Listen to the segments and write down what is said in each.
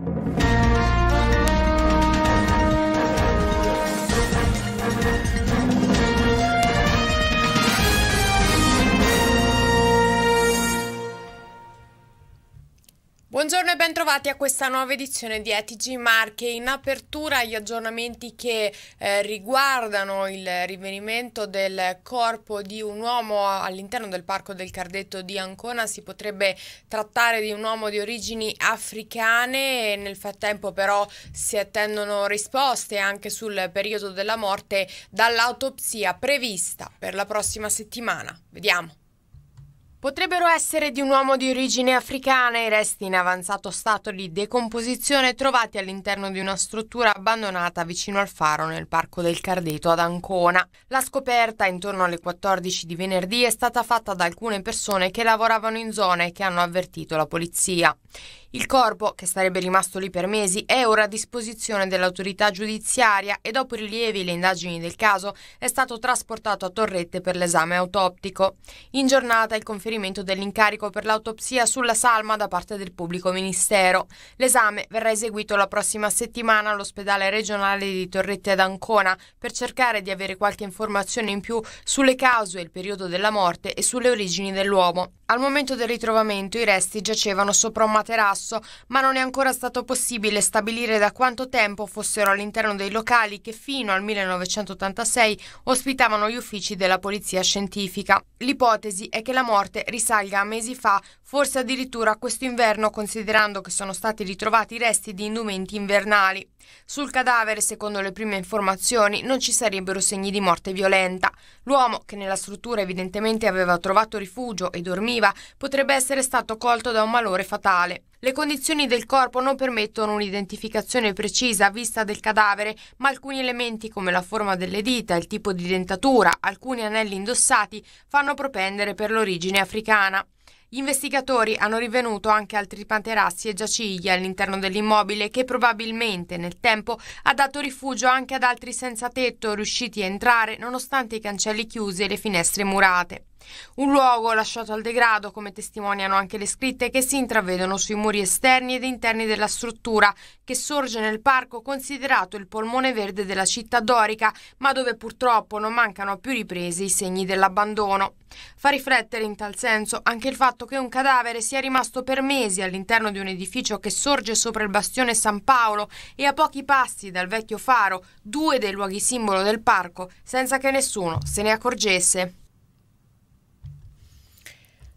Thank you bentrovati a questa nuova edizione di ETG Marche. In apertura gli aggiornamenti che eh, riguardano il rinvenimento del corpo di un uomo all'interno del parco del Cardetto di Ancona. Si potrebbe trattare di un uomo di origini africane. Nel frattempo però si attendono risposte anche sul periodo della morte dall'autopsia prevista per la prossima settimana. Vediamo. Potrebbero essere di un uomo di origine africana i resti in avanzato stato di decomposizione trovati all'interno di una struttura abbandonata vicino al faro nel parco del Cardeto ad Ancona. La scoperta intorno alle 14 di venerdì è stata fatta da alcune persone che lavoravano in zona e che hanno avvertito la polizia. Il corpo, che sarebbe rimasto lì per mesi, è ora a disposizione dell'autorità giudiziaria e dopo i rilievi e le indagini del caso è stato trasportato a Torrette per l'esame autoptico. In giornata il conferimento dell'incarico per l'autopsia sulla salma da parte del pubblico ministero. L'esame verrà eseguito la prossima settimana all'ospedale regionale di Torrette ad Ancona per cercare di avere qualche informazione in più sulle cause e il periodo della morte e sulle origini dell'uomo. Al momento del ritrovamento i resti giacevano sopra un materasso Rosso, ma non è ancora stato possibile stabilire da quanto tempo fossero all'interno dei locali che fino al 1986 ospitavano gli uffici della polizia scientifica. L'ipotesi è che la morte risalga a mesi fa, forse addirittura questo inverno, considerando che sono stati ritrovati resti di indumenti invernali. Sul cadavere, secondo le prime informazioni, non ci sarebbero segni di morte violenta. L'uomo, che nella struttura evidentemente aveva trovato rifugio e dormiva, potrebbe essere stato colto da un malore fatale. Le condizioni del corpo non permettono un'identificazione precisa a vista del cadavere, ma alcuni elementi come la forma delle dita, il tipo di dentatura, alcuni anelli indossati fanno propendere per l'origine africana. Gli investigatori hanno rinvenuto anche altri panterassi e giaciglia all'interno dell'immobile che probabilmente nel tempo ha dato rifugio anche ad altri senza tetto riusciti a entrare nonostante i cancelli chiusi e le finestre murate. Un luogo lasciato al degrado, come testimoniano anche le scritte che si intravedono sui muri esterni ed interni della struttura, che sorge nel parco considerato il polmone verde della città dorica, ma dove purtroppo non mancano più riprese i segni dell'abbandono. Fa riflettere in tal senso anche il fatto che un cadavere sia rimasto per mesi all'interno di un edificio che sorge sopra il bastione San Paolo e a pochi passi dal vecchio faro, due dei luoghi simbolo del parco, senza che nessuno se ne accorgesse.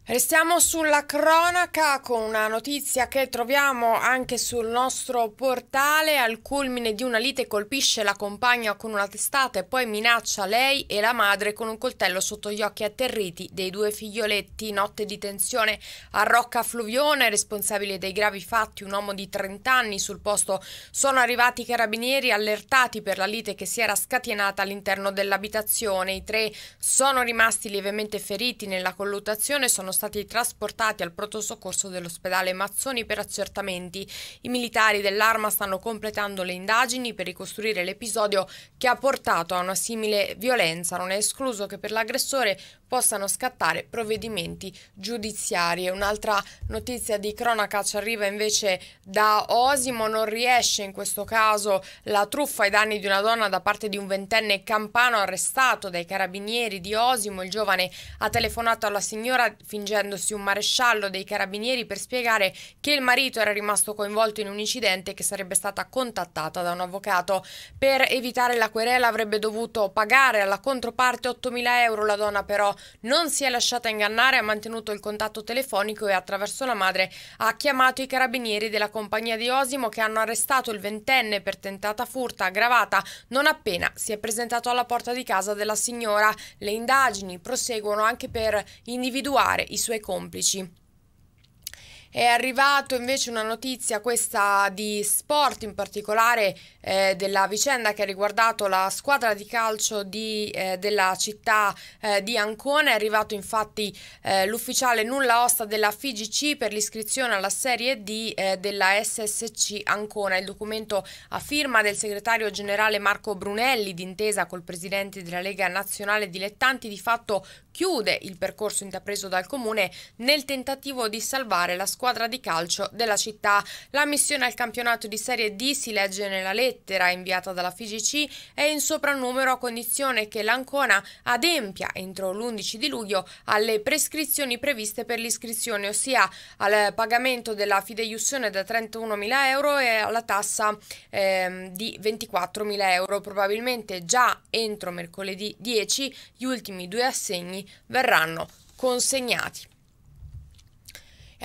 Restiamo sulla cronaca con una notizia che troviamo anche sul nostro portale. Al culmine di una lite colpisce la compagna con una testata e poi minaccia lei e la madre con un coltello sotto gli occhi atterriti dei due figlioletti. Notte di tensione a Rocca Fluvione, responsabile dei gravi fatti, un uomo di 30 anni sul posto. Sono arrivati i carabinieri allertati per la lite che si era scatenata all'interno dell'abitazione. I tre sono rimasti lievemente feriti nella colluttazione, sono stati trasportati al pronto soccorso dell'ospedale Mazzoni per accertamenti. I militari dell'arma stanno completando le indagini per ricostruire l'episodio che ha portato a una simile violenza. Non è escluso che per l'aggressore possano scattare provvedimenti giudiziari. Un'altra notizia di cronaca ci arriva invece da Osimo, non riesce in questo caso la truffa ai danni di una donna da parte di un ventenne campano arrestato dai carabinieri di Osimo. Il giovane ha telefonato alla signora fin fingendosi un maresciallo dei carabinieri per spiegare che il marito era rimasto coinvolto in un incidente e che sarebbe stata contattata da un avvocato. Per evitare la querela avrebbe dovuto pagare alla controparte 8.000 euro, la donna però non si è lasciata ingannare, ha mantenuto il contatto telefonico e attraverso la madre ha chiamato i carabinieri della compagnia di Osimo che hanno arrestato il ventenne per tentata furta aggravata non appena si è presentato alla porta di casa della signora. Le indagini proseguono anche per individuare i suoi complici. È arrivato invece una notizia, questa di sport in particolare, eh, della vicenda che ha riguardato la squadra di calcio di, eh, della città eh, di Ancona. È arrivato infatti eh, l'ufficiale nulla osta della FIGC per l'iscrizione alla Serie D eh, della SSC Ancona. Il documento a firma del segretario generale Marco Brunelli, d'intesa col presidente della Lega Nazionale Dilettanti, di fatto chiude il percorso intrapreso dal comune nel tentativo di salvare la squadra squadra di calcio della città. La missione al campionato di Serie D si legge nella lettera inviata dalla FIGC è in soprannumero a condizione che l'Ancona adempia entro l'11 di luglio alle prescrizioni previste per l'iscrizione, ossia al pagamento della fideiussione da 31.000 euro e alla tassa eh, di 24.000 euro. Probabilmente già entro mercoledì 10 gli ultimi due assegni verranno consegnati.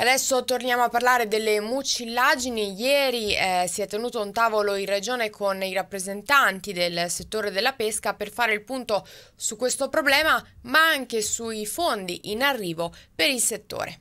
Adesso torniamo a parlare delle mucillagini. Ieri eh, si è tenuto un tavolo in regione con i rappresentanti del settore della pesca per fare il punto su questo problema, ma anche sui fondi in arrivo per il settore.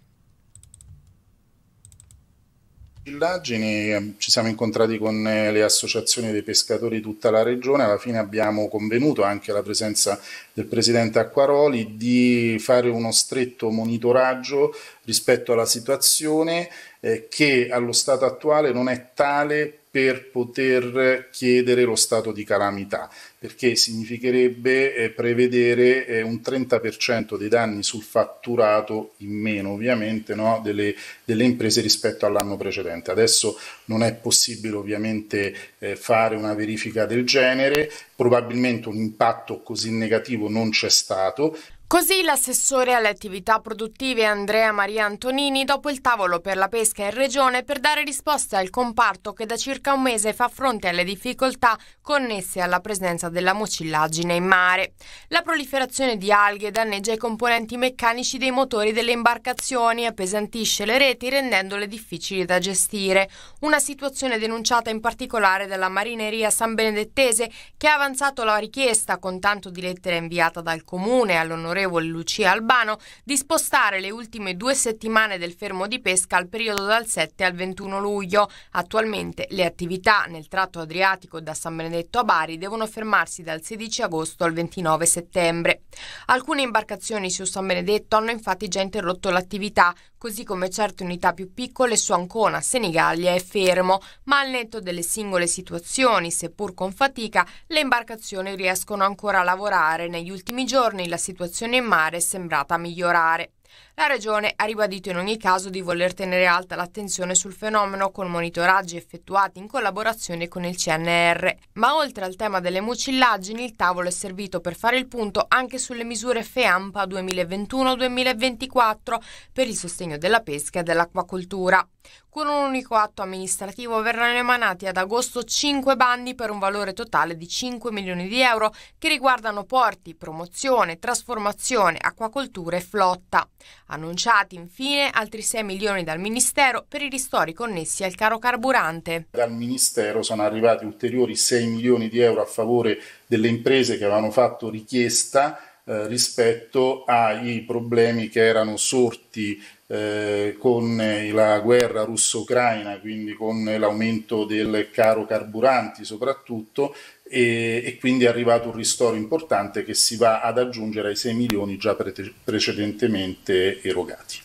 Indagini, ehm, ci siamo incontrati con eh, le associazioni dei pescatori di tutta la regione, alla fine abbiamo convenuto anche la presenza del presidente Acquaroli di fare uno stretto monitoraggio rispetto alla situazione eh, che allo stato attuale non è tale per poter chiedere lo stato di calamità, perché significherebbe eh, prevedere eh, un 30% dei danni sul fatturato in meno, ovviamente, no, delle, delle, imprese rispetto all'anno precedente. Adesso non è possibile ovviamente eh, fare una verifica del genere, probabilmente un impatto così negativo non c'è stato. Così l'assessore alle attività produttive Andrea Maria Antonini dopo il tavolo per la pesca in regione per dare risposte al comparto che da circa un mese fa fronte alle difficoltà connesse alla presenza della mucillaggine in mare. La proliferazione di alghe danneggia i componenti meccanici dei motori delle imbarcazioni e appesantisce le reti rendendole difficili da gestire. Una situazione denunciata in particolare dalla marineria san benedettese che ha avanzato la richiesta con tanto di lettera inviata dal comune all'onorevole l'onorevole Lucia Albano di spostare le ultime due settimane del fermo di pesca al periodo dal 7 al 21 luglio. Attualmente le attività nel tratto adriatico da San Benedetto a Bari devono fermarsi dal 16 agosto al 29 settembre. Alcune imbarcazioni su San Benedetto hanno infatti già interrotto l'attività, così come certe unità più piccole su Ancona, Senigallia e Fermo, ma al netto delle singole situazioni, seppur con fatica, le imbarcazioni riescono ancora a lavorare. Negli ultimi giorni la situazione situazione in mare è sembrata migliorare. La Regione ha ribadito in ogni caso di voler tenere alta l'attenzione sul fenomeno con monitoraggi effettuati in collaborazione con il CNR. Ma oltre al tema delle mucillaggini, il tavolo è servito per fare il punto anche sulle misure FEAMPA 2021-2024 per il sostegno della pesca e dell'acquacoltura. Con un unico atto amministrativo verranno emanati ad agosto 5 bandi per un valore totale di 5 milioni di euro che riguardano porti, promozione, trasformazione, acquacoltura e flotta. Annunciati infine altri 6 milioni dal Ministero per i ristori connessi al caro carburante. Dal Ministero sono arrivati ulteriori 6 milioni di euro a favore delle imprese che avevano fatto richiesta eh, rispetto ai problemi che erano sorti eh, con la guerra russo-ucraina, quindi con l'aumento del caro carburanti soprattutto, e, e, quindi è arrivato un ristoro importante che si va ad aggiungere ai 6 milioni già pre precedentemente erogati.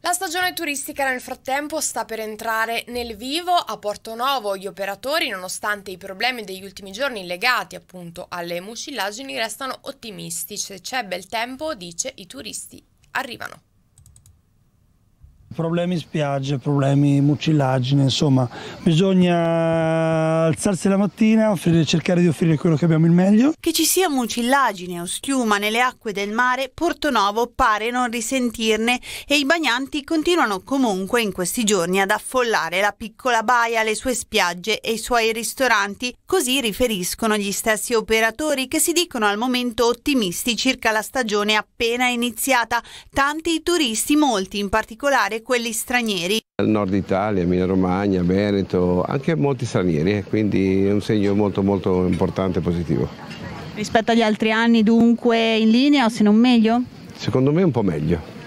La stagione turistica nel frattempo sta per entrare nel vivo a Porto Novo. Gli operatori, nonostante i problemi degli ultimi giorni legati appunto alle mucillagini, restano ottimisti. Se C'è bel tempo, dice, i turisti arrivano. Problemi spiagge, problemi mucillagine, insomma bisogna alzarsi la mattina, offrire, cercare di offrire quello che abbiamo il meglio. Che ci sia mucillagine o schiuma nelle acque del mare, Portonovo pare non risentirne e i bagnanti continuano comunque in questi giorni ad affollare la piccola baia, le sue spiagge e i suoi ristoranti, così riferiscono gli stessi operatori che si dicono al momento ottimisti circa la stagione appena iniziata. Tanti turisti, molti in particolare quelli stranieri? Nord Italia, Emilia Romagna, Veneto, anche molti stranieri, eh, quindi è un segno molto molto importante e positivo. Rispetto agli altri anni dunque in linea o se non meglio? Secondo me un po' meglio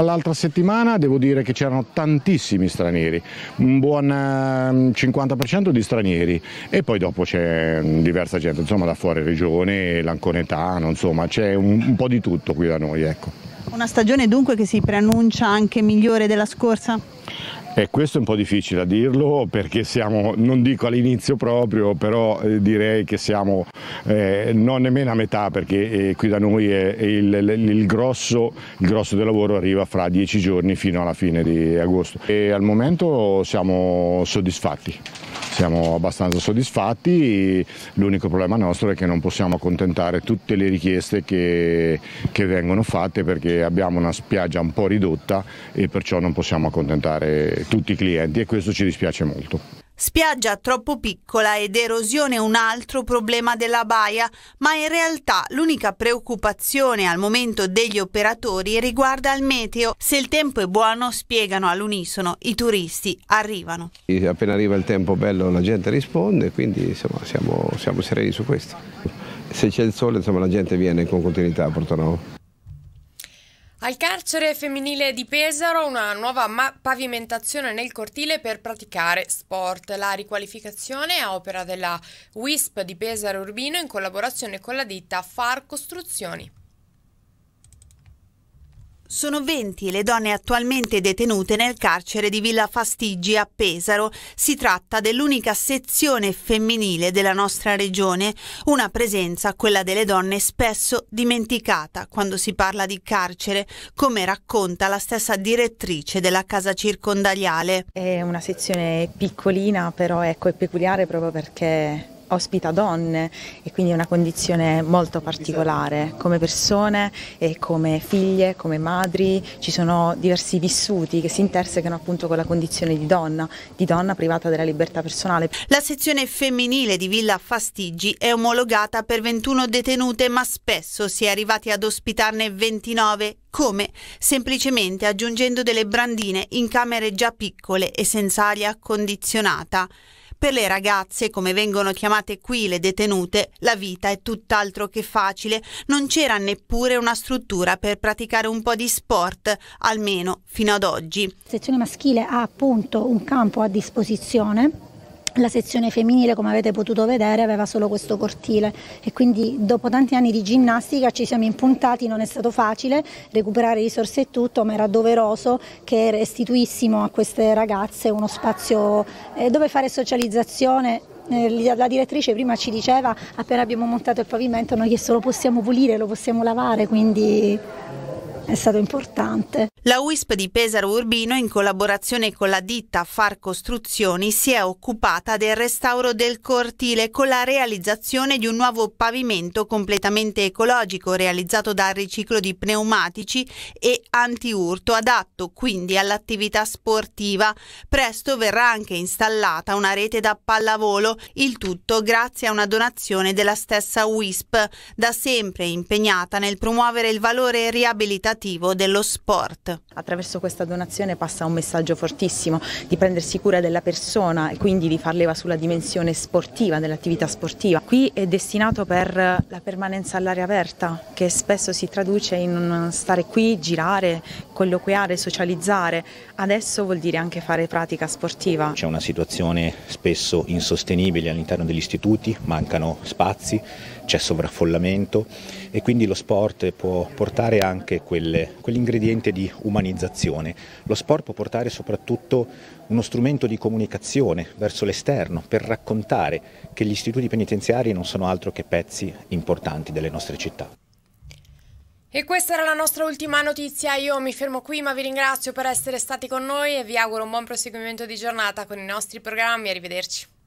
all'altra settimana devo dire che c'erano tantissimi stranieri, un buon 50% ehm, di stranieri e poi dopo c'è mm, diversa gente, insomma da fuori regione, l'anconetano, insomma c'è un, un, po' di tutto qui da noi. Ecco. Una stagione dunque che si preannuncia anche migliore della scorsa? E questo è un po' difficile a dirlo perché siamo, non dico all'inizio proprio, però eh, direi che siamo eh, non nemmeno a metà perché eh, qui da noi è, è il, il, il, grosso, il, grosso, del lavoro arriva fra dieci giorni fino alla fine di agosto e al momento siamo soddisfatti siamo abbastanza soddisfatti, l'unico problema nostro è che non possiamo accontentare tutte le richieste che, che vengono fatte perché abbiamo una spiaggia un po' ridotta e perciò non possiamo accontentare tutti i clienti e questo ci dispiace molto. Spiaggia troppo piccola ed erosione un altro problema della baia, ma in realtà l'unica preoccupazione al momento degli operatori riguarda il meteo. Se il tempo è buono, spiegano all'unisono, i turisti arrivano. Appena arriva il tempo bello la gente risponde, quindi insomma, siamo, siamo sereni su questo. Se c'è il sole insomma, la gente viene con continuità a Portonavo carcere femminile di Pesaro, una nuova pavimentazione nel cortile per praticare sport. La riqualificazione è opera della WISP di Pesaro Urbino in collaborazione con la ditta Far Costruzioni. Sono 20 le donne attualmente detenute nel carcere di Villa Fastigi a Pesaro. Si tratta dell'unica sezione femminile della nostra regione, una presenza, quella delle donne, spesso dimenticata quando si parla di carcere, come racconta la stessa direttrice della casa circondariale. È una sezione piccolina, però ecco, è peculiare proprio perché ospita donne e quindi è una condizione molto particolare come persone e come figlie, come madri, ci sono diversi vissuti che si intersecano appunto con la condizione di donna, di donna privata della libertà personale. La sezione femminile di Villa Fastigi è omologata per 21 detenute ma spesso si è arrivati ad ospitarne 29 come? Semplicemente aggiungendo delle brandine in camere già piccole e senza aria condizionata. Per le ragazze, come vengono chiamate qui le detenute, la vita è tutt'altro che facile. Non c'era neppure una struttura per praticare un po' di sport, almeno fino ad oggi. La sezione maschile ha appunto un campo a disposizione la sezione femminile, come avete potuto vedere, aveva solo questo cortile e quindi dopo tanti anni di ginnastica ci siamo impuntati, non è stato facile recuperare risorse e tutto, ma era doveroso che restituissimo a queste ragazze uno spazio eh, dove fare socializzazione eh, la direttrice prima ci diceva appena abbiamo montato il pavimento noi lo possiamo pulire, lo possiamo lavare, quindi è stato importante. La WISP di Pesaro Urbino, in collaborazione con la ditta Far Costruzioni, si è occupata del restauro del cortile con la realizzazione di un nuovo pavimento completamente ecologico realizzato dal riciclo di pneumatici e antiurto, adatto quindi all'attività sportiva. Presto verrà anche installata una rete da pallavolo, il tutto grazie a una donazione della stessa WISP, da sempre impegnata nel promuovere il valore riabilitativo dello sport. Attraverso questa donazione passa un messaggio fortissimo di prendersi cura della persona e quindi di far leva sulla dimensione sportiva, dell'attività sportiva. Qui è destinato per la permanenza all'aria aperta, che spesso si traduce in stare qui, girare, colloquiare, socializzare. Adesso vuol dire anche fare pratica sportiva. C'è una situazione spesso insostenibile all'interno degli istituti, mancano spazi c'è sovraffollamento e quindi lo sport può portare anche quelle, quell'ingrediente di umanizzazione. Lo sport può portare soprattutto uno strumento di comunicazione verso l'esterno per raccontare che gli istituti penitenziari non sono altro che pezzi importanti delle nostre città. E questa era la nostra ultima notizia, io mi fermo qui ma vi ringrazio per essere stati con noi e vi auguro un buon proseguimento di giornata con i nostri programmi, arrivederci.